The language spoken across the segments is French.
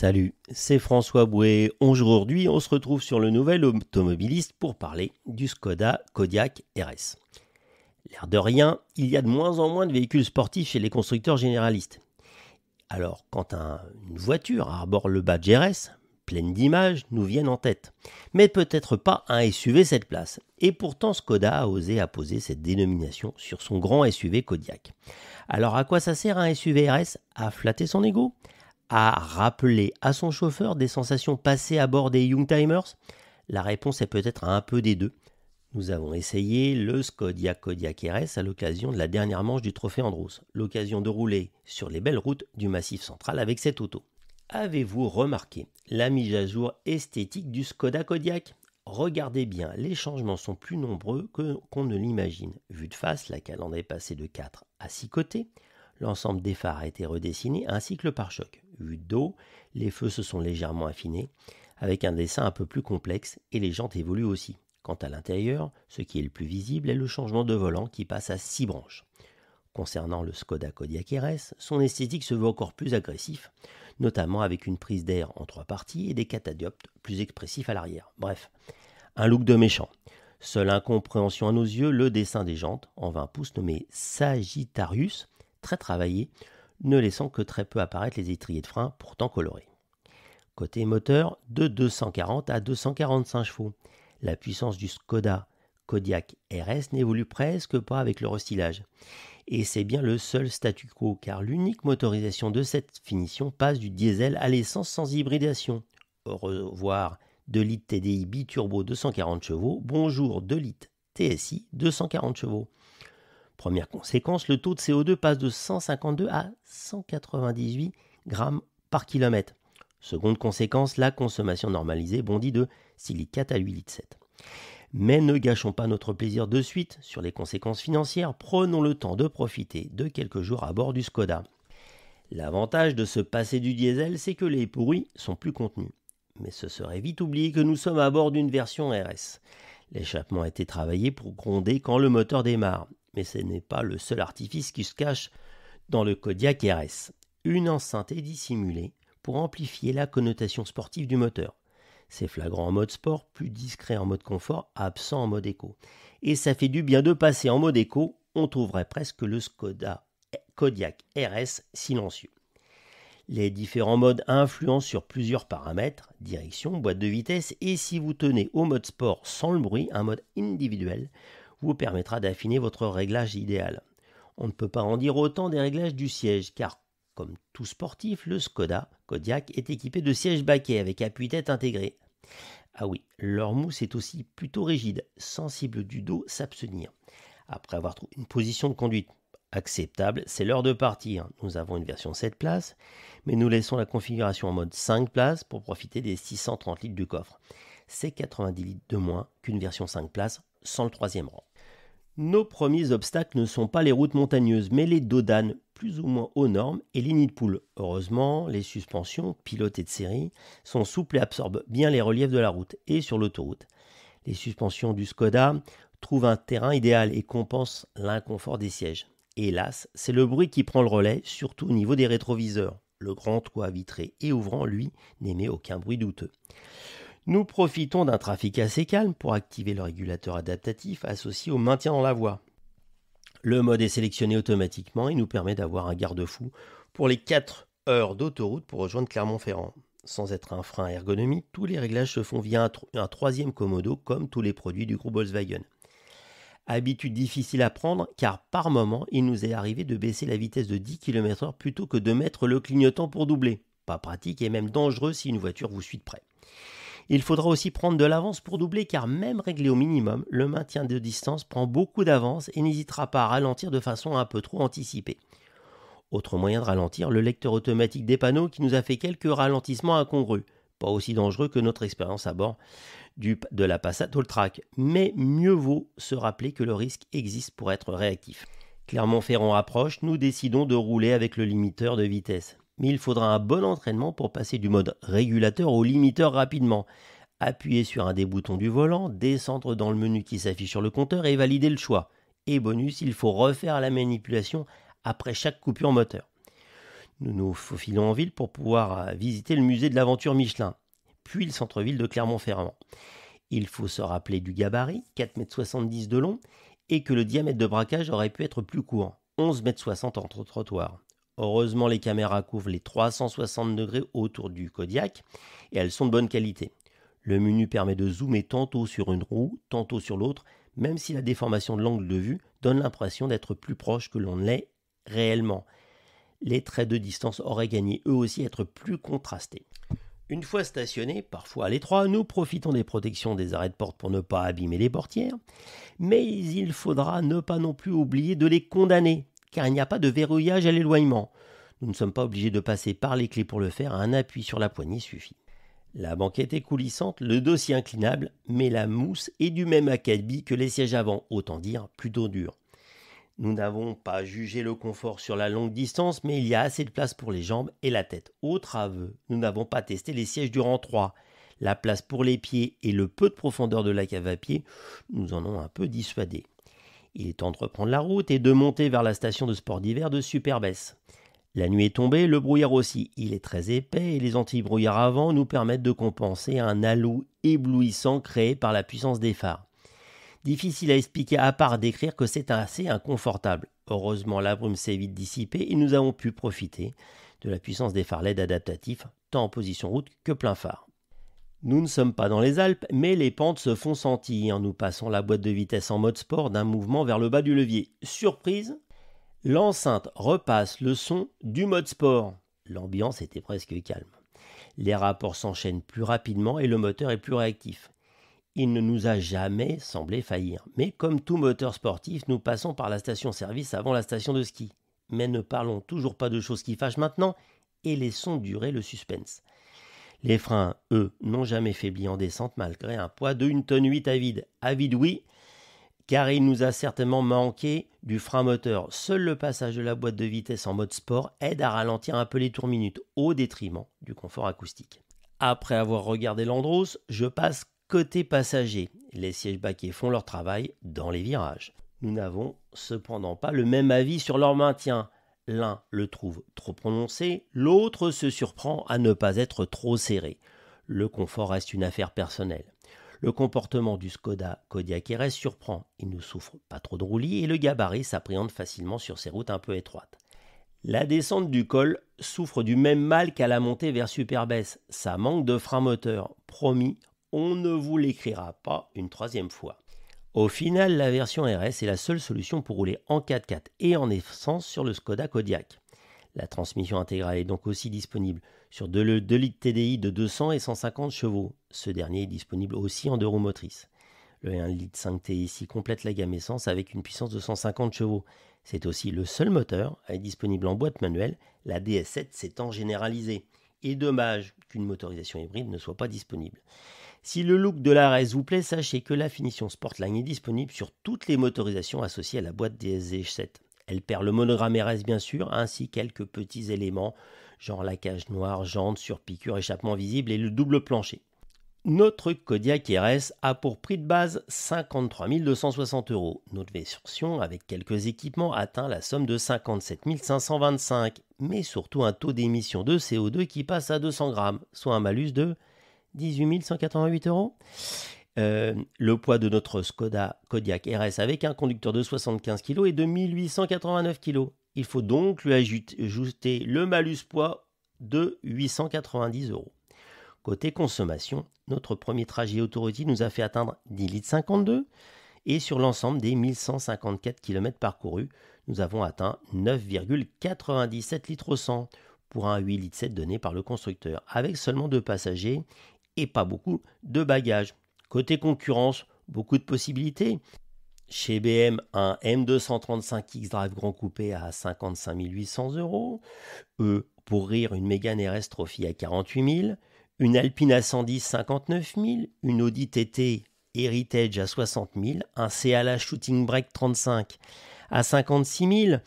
Salut, c'est François Bouet. Aujourd'hui, on se retrouve sur le nouvel automobiliste pour parler du Skoda Kodiak RS. L'air de rien, il y a de moins en moins de véhicules sportifs chez les constructeurs généralistes. Alors, quand une voiture arbore le badge RS, pleine d'images, nous viennent en tête. Mais peut-être pas un SUV cette place. Et pourtant, Skoda a osé apposer cette dénomination sur son grand SUV Kodiak. Alors, à quoi ça sert un SUV RS À flatter son ego a rappeler à son chauffeur des sensations passées à bord des Youngtimers La réponse est peut-être un peu des deux. Nous avons essayé le Skoda Kodiak RS à l'occasion de la dernière manche du Trophée Andros, l'occasion de rouler sur les belles routes du Massif Central avec cette auto. Avez-vous remarqué la mise à jour esthétique du Skoda Kodiak Regardez bien, les changements sont plus nombreux qu'on ne l'imagine. Vu de face, la calandre est passée de 4 à 6 côtés, l'ensemble des phares a été redessiné ainsi que le pare-choc. Vue d'eau, les feux se sont légèrement affinés, avec un dessin un peu plus complexe et les jantes évoluent aussi. Quant à l'intérieur, ce qui est le plus visible est le changement de volant qui passe à six branches. Concernant le Skoda Kodiaq RS, son esthétique se veut encore plus agressif, notamment avec une prise d'air en trois parties et des catadioptes plus expressifs à l'arrière. Bref, un look de méchant. Seule incompréhension à nos yeux, le dessin des jantes en 20 pouces nommé Sagittarius, très travaillé, ne laissant que très peu apparaître les étriers de frein pourtant colorés. Côté moteur, de 240 à 245 chevaux. La puissance du Skoda Kodiak RS n'évolue presque pas avec le restylage. Et c'est bien le seul statu quo, car l'unique motorisation de cette finition passe du diesel à l'essence sans hybridation. Au revoir 2 litres TDI biturbo 240 chevaux, bonjour 2 litres TSI 240 chevaux. Première conséquence, le taux de CO2 passe de 152 à 198 grammes par kilomètre. Seconde conséquence, la consommation normalisée bondit de 6 à 8 litres 7. Mais ne gâchons pas notre plaisir de suite sur les conséquences financières, prenons le temps de profiter de quelques jours à bord du Skoda. L'avantage de se passer du diesel, c'est que les pourris sont plus contenus. Mais ce serait vite oublié que nous sommes à bord d'une version RS. L'échappement a été travaillé pour gronder quand le moteur démarre mais ce n'est pas le seul artifice qui se cache dans le Kodiak RS. Une enceinte est dissimulée pour amplifier la connotation sportive du moteur. C'est flagrant en mode sport, plus discret en mode confort, absent en mode écho. Et ça fait du bien de passer en mode écho. on trouverait presque le Skoda Kodiak RS silencieux. Les différents modes influencent sur plusieurs paramètres, direction, boîte de vitesse, et si vous tenez au mode sport sans le bruit, un mode individuel, vous permettra d'affiner votre réglage idéal. On ne peut pas en dire autant des réglages du siège, car comme tout sportif, le Skoda Kodiak est équipé de sièges baquets avec appui-tête intégré. Ah oui, leur mousse est aussi plutôt rigide, sensible du dos, s'abstenir. Après avoir trouvé une position de conduite acceptable, c'est l'heure de partir. Nous avons une version 7 places, mais nous laissons la configuration en mode 5 places pour profiter des 630 litres du coffre. C'est 90 litres de moins qu'une version 5 places sans le troisième rang. Nos premiers obstacles ne sont pas les routes montagneuses, mais les dodanes, plus ou moins aux normes, et les nids de poule. Heureusement, les suspensions, pilotées de série, sont souples et absorbent bien les reliefs de la route et sur l'autoroute. Les suspensions du Skoda trouvent un terrain idéal et compensent l'inconfort des sièges. Hélas, c'est le bruit qui prend le relais, surtout au niveau des rétroviseurs. Le grand toit vitré et ouvrant, lui, n'émet aucun bruit douteux. Nous profitons d'un trafic assez calme pour activer le régulateur adaptatif associé au maintien dans la voie. Le mode est sélectionné automatiquement et nous permet d'avoir un garde-fou pour les 4 heures d'autoroute pour rejoindre Clermont-Ferrand. Sans être un frein à ergonomie, tous les réglages se font via un, un troisième commodo comme tous les produits du groupe Volkswagen. Habitude difficile à prendre car par moment il nous est arrivé de baisser la vitesse de 10 km/h plutôt que de mettre le clignotant pour doubler. Pas pratique et même dangereux si une voiture vous suit de près. Il faudra aussi prendre de l'avance pour doubler car même réglé au minimum, le maintien de distance prend beaucoup d'avance et n'hésitera pas à ralentir de façon un peu trop anticipée. Autre moyen de ralentir, le lecteur automatique des panneaux qui nous a fait quelques ralentissements incongrus. Pas aussi dangereux que notre expérience à bord de la Passat track. mais mieux vaut se rappeler que le risque existe pour être réactif. Clermont-Ferrand approche, nous décidons de rouler avec le limiteur de vitesse mais il faudra un bon entraînement pour passer du mode régulateur au limiteur rapidement. Appuyer sur un des boutons du volant, descendre dans le menu qui s'affiche sur le compteur et valider le choix. Et bonus, il faut refaire la manipulation après chaque coupure moteur. Nous nous faufilons en ville pour pouvoir euh, visiter le musée de l'aventure Michelin, puis le centre-ville de Clermont-Ferrand. Il faut se rappeler du gabarit, 4,70 m de long, et que le diamètre de braquage aurait pu être plus court, 11,60 m entre trottoirs. Heureusement, les caméras couvrent les 360 degrés autour du Kodiak et elles sont de bonne qualité. Le menu permet de zoomer tantôt sur une roue, tantôt sur l'autre, même si la déformation de l'angle de vue donne l'impression d'être plus proche que l'on l'est réellement. Les traits de distance auraient gagné eux aussi à être plus contrastés. Une fois stationnés, parfois à l'étroit, nous profitons des protections des arrêts de porte pour ne pas abîmer les portières, mais il faudra ne pas non plus oublier de les condamner car il n'y a pas de verrouillage à l'éloignement. Nous ne sommes pas obligés de passer par les clés pour le faire, un appui sur la poignée suffit. La banquette est coulissante, le dossier inclinable, mais la mousse est du même acabit que les sièges avant, autant dire plutôt dur. Nous n'avons pas jugé le confort sur la longue distance, mais il y a assez de place pour les jambes et la tête. Autre aveu, nous n'avons pas testé les sièges du rang 3. La place pour les pieds et le peu de profondeur de la cave à pied nous en ont un peu dissuadés. Il est temps de reprendre la route et de monter vers la station de sport d'hiver de Superbès. La nuit est tombée, le brouillard aussi. Il est très épais et les anti-brouillards avant nous permettent de compenser un halo éblouissant créé par la puissance des phares. Difficile à expliquer à part décrire que c'est assez inconfortable. Heureusement, la brume s'est vite dissipée et nous avons pu profiter de la puissance des phares LED adaptatifs, tant en position route que plein phare. Nous ne sommes pas dans les Alpes, mais les pentes se font sentir. Nous passons la boîte de vitesse en mode sport d'un mouvement vers le bas du levier. Surprise L'enceinte repasse le son du mode sport. L'ambiance était presque calme. Les rapports s'enchaînent plus rapidement et le moteur est plus réactif. Il ne nous a jamais semblé faillir. Mais comme tout moteur sportif, nous passons par la station-service avant la station de ski. Mais ne parlons toujours pas de choses qui fâchent maintenant et laissons durer le suspense. Les freins, eux, n'ont jamais faibli en descente malgré un poids de 1 tonne 8 à vide. À vide, oui, car il nous a certainement manqué du frein moteur. Seul le passage de la boîte de vitesse en mode sport aide à ralentir un peu les tours minutes, au détriment du confort acoustique. Après avoir regardé l'Andros, je passe côté passager. Les sièges baquets font leur travail dans les virages. Nous n'avons cependant pas le même avis sur leur maintien. L'un le trouve trop prononcé, l'autre se surprend à ne pas être trop serré. Le confort reste une affaire personnelle. Le comportement du Skoda Kodiaq RS surprend, il ne souffre pas trop de roulis et le gabarit s'appréhende facilement sur ces routes un peu étroites. La descente du col souffre du même mal qu'à la montée vers Superbès, ça manque de frein moteur, promis, on ne vous l'écrira pas une troisième fois. Au final, la version RS est la seule solution pour rouler en 4x4 et en essence sur le Skoda Kodiaq. La transmission intégrale est donc aussi disponible sur le 2 litres TDI de 200 et 150 chevaux. Ce dernier est disponible aussi en deux roues motrices. Le 1 litre 5 TSI complète la gamme essence avec une puissance de 150 chevaux. C'est aussi le seul moteur à être disponible en boîte manuelle, la DS7 s'étant généralisée. Et dommage qu'une motorisation hybride ne soit pas disponible. Si le look de la vous plaît, sachez que la finition Sportline est disponible sur toutes les motorisations associées à la boîte DSG7. Elle perd le monogramme RS bien sûr, ainsi quelques petits éléments, genre la cage noire, jante, surpiqûre, échappement visible et le double plancher. Notre Kodiak RS a pour prix de base 53 260 euros. Notre version avec quelques équipements atteint la somme de 57 525, mais surtout un taux d'émission de CO2 qui passe à 200 grammes, soit un malus de 18 188 euros. Euh, le poids de notre Skoda Kodiaq RS avec un conducteur de 75 kg est de 1889 kg. Il faut donc lui ajouter le malus poids de 890 euros. Côté consommation, notre premier trajet autoroutier nous a fait atteindre 10,52 litres et sur l'ensemble des 1154 km parcourus, nous avons atteint 9,97 litres au 100 pour un 8,7 litres donné par le constructeur avec seulement deux passagers et pas beaucoup de bagages. Côté concurrence, beaucoup de possibilités. Chez BM, un M235X Drive Grand Coupé à 55 800 euros. E, pour rire, une Mégane RS Trophy à 48 000. Une Alpine à 110 59 000. Une Audi TT Heritage à 60 000. Un CAla Shooting Break 35 à 56 000.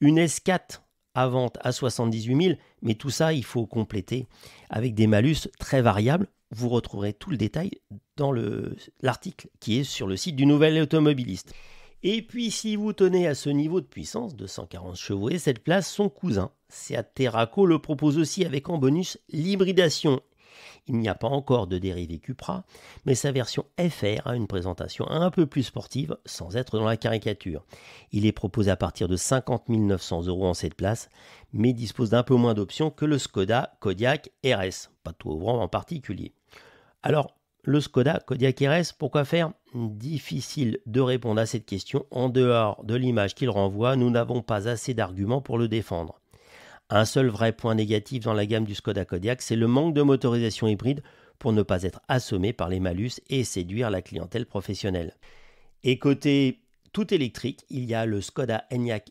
Une S4 à vente à 78 000. Mais tout ça, il faut compléter avec des malus très variables vous retrouverez tout le détail dans l'article qui est sur le site du Nouvel Automobiliste. Et puis si vous tenez à ce niveau de puissance de 140 chevaux et cette place, son cousin, Seat Terraco, le propose aussi avec en bonus l'hybridation. Il n'y a pas encore de dérivé Cupra, mais sa version FR a une présentation un peu plus sportive sans être dans la caricature. Il est proposé à partir de 50 900 euros en cette place, mais dispose d'un peu moins d'options que le Skoda Kodiaq RS, pas tout au en particulier. Alors, le Skoda Kodiaq RS, pourquoi faire Difficile de répondre à cette question. En dehors de l'image qu'il renvoie, nous n'avons pas assez d'arguments pour le défendre. Un seul vrai point négatif dans la gamme du Skoda Kodiak, c'est le manque de motorisation hybride pour ne pas être assommé par les malus et séduire la clientèle professionnelle. Et côté tout électrique, il y a le Skoda Enyaq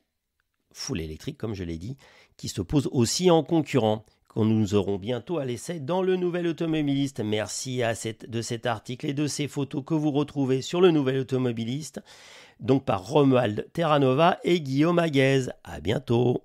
full électrique, comme je l'ai dit, qui se pose aussi en concurrent. Quand nous aurons bientôt à l'essai dans le Nouvel Automobiliste. Merci à de cet article et de ces photos que vous retrouvez sur le Nouvel Automobiliste, donc par Romuald Terranova et Guillaume Aguez. À bientôt.